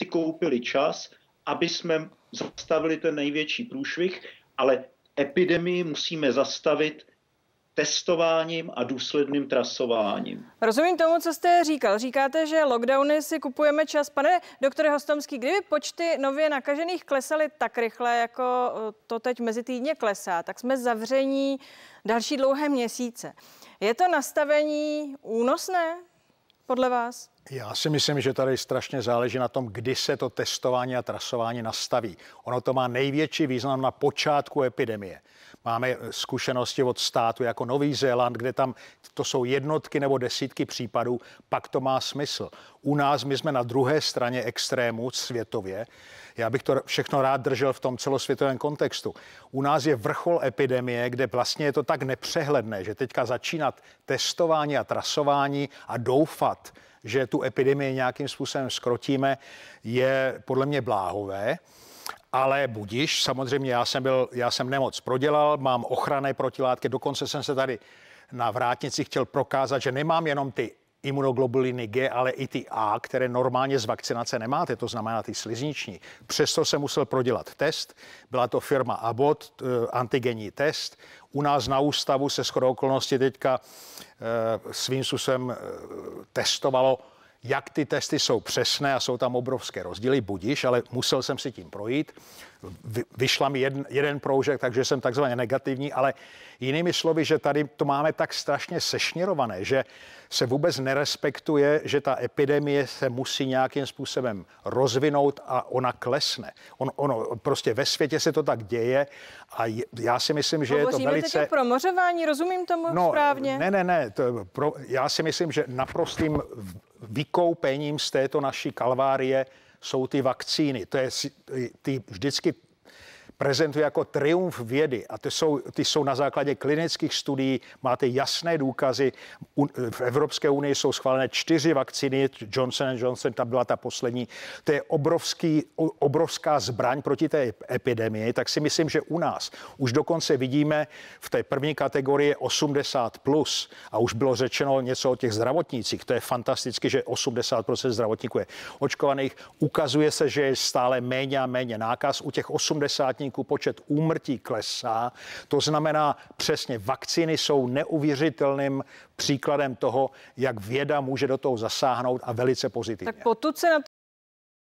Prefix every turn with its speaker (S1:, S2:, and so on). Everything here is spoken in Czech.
S1: si koupili čas, aby jsme zastavili ten největší průšvih, ale epidemii musíme zastavit testováním a důsledným
S2: trasováním. Rozumím tomu, co jste říkal. Říkáte, že lockdowny si kupujeme čas. Pane doktore Hostomský, kdyby počty nově nakažených klesaly tak rychle, jako eh, to teď mezi týdně klesá, tak jsme zavření další dlouhé měsíce. Je to nastavení únosné podle vás?
S1: Já si myslím, že tady strašně záleží na tom, kdy se to testování a trasování nastaví. Ono to má největší význam na počátku epidemie. Máme zkušenosti od státu jako Nový Zéland, kde tam to jsou jednotky nebo desítky případů, pak to má smysl. U nás my jsme na druhé straně extrému světově. Já bych to všechno rád držel v tom celosvětovém kontextu. U nás je vrchol epidemie, kde vlastně je to tak nepřehledné, že teďka začínat testování a trasování a doufat, že tu epidemii nějakým způsobem skrotíme, je podle mě bláhové. Ale budiš, samozřejmě já jsem, byl, já jsem nemoc prodělal, mám ochranné protilátky, dokonce jsem se tady na vrátnici chtěl prokázat, že nemám jenom ty imunoglobuliny G, ale i ty A, které normálně z vakcinace nemáte, to znamená ty slizniční. Přesto se musel prodělat test. Byla to firma Abbott, eh, antigenní test. U nás na ústavu se shodou okolnosti teďka eh, svým způsobem eh, testovalo jak ty testy jsou přesné a jsou tam obrovské rozdíly, budíš, ale musel jsem si tím projít. Vy, vyšla mi jeden, jeden proužek, takže jsem takzvaně negativní, ale jinými slovy, že tady to máme tak strašně sešněrované, že se vůbec nerespektuje, že ta epidemie se musí nějakým způsobem rozvinout a ona klesne. On, ono prostě ve světě se to tak děje a je, já si myslím, že Hovoříme je to velice... Teď o
S2: promořování, rozumím tomu no, správně?
S1: Ne, ne, ne, to, pro, já si myslím, že naprostým vykoupením z této naší kalvárie jsou ty vakcíny. To je ty, vždycky prezentuje jako triumf vědy a ty jsou, ty jsou na základě klinických studií, máte jasné důkazy. V Evropské unii jsou schválené čtyři vakcíny, Johnson Johnson, ta byla ta poslední. To je obrovský, obrovská zbraň proti té epidemii, tak si myslím, že u nás už dokonce vidíme v té první kategorii 80 plus a už bylo řečeno něco o těch zdravotnících, to je fantasticky, že 80% zdravotníků je očkovaných. Ukazuje se, že je stále méně a méně nákaz. U těch 80 závodníků počet úmrtí klesá. To znamená, přesně vakcíny jsou neuvěřitelným příkladem toho, jak věda může do toho zasáhnout a velice pozitivně.
S2: Tak potud se na